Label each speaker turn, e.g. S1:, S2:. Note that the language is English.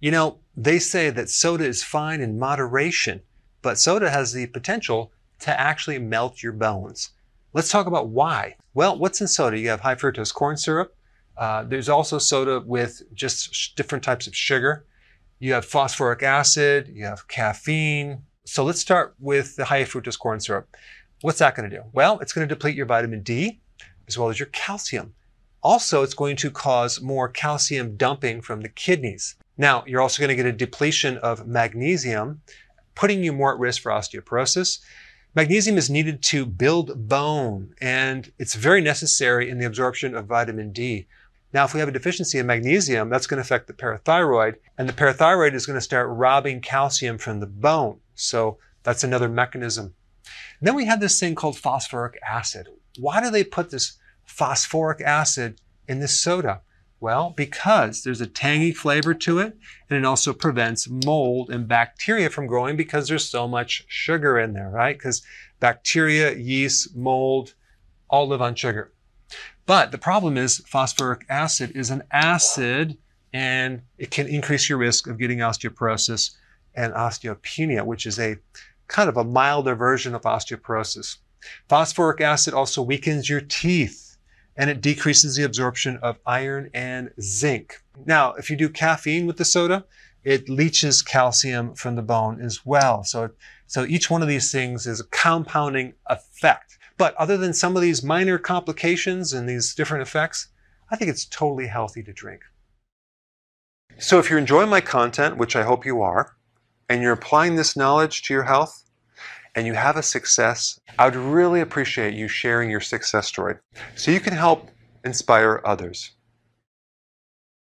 S1: You know, they say that soda is fine in moderation, but soda has the potential to actually melt your bones. Let's talk about why. Well, what's in soda? You have high fructose corn syrup. Uh, there's also soda with just different types of sugar. You have phosphoric acid, you have caffeine. So let's start with the high fructose corn syrup. What's that going to do? Well, it's going to deplete your vitamin D as well as your calcium. Also, it's going to cause more calcium dumping from the kidneys. Now, you're also going to get a depletion of magnesium, putting you more at risk for osteoporosis. Magnesium is needed to build bone, and it's very necessary in the absorption of vitamin D. Now, if we have a deficiency in magnesium, that's going to affect the parathyroid, and the parathyroid is going to start robbing calcium from the bone. So that's another mechanism. And then we have this thing called phosphoric acid. Why do they put this phosphoric acid in this soda? Well, because there's a tangy flavor to it, and it also prevents mold and bacteria from growing because there's so much sugar in there, right? Because bacteria, yeast, mold, all live on sugar. But the problem is phosphoric acid is an acid and it can increase your risk of getting osteoporosis and osteopenia, which is a kind of a milder version of osteoporosis. Phosphoric acid also weakens your teeth and it decreases the absorption of iron and zinc. Now, if you do caffeine with the soda, it leaches calcium from the bone as well. So, so each one of these things is a compounding effect. But other than some of these minor complications and these different effects, I think it's totally healthy to drink. So if you're enjoying my content, which I hope you are, and you're applying this knowledge to your health, and you have a success, I would really appreciate you sharing your success story so you can help inspire others.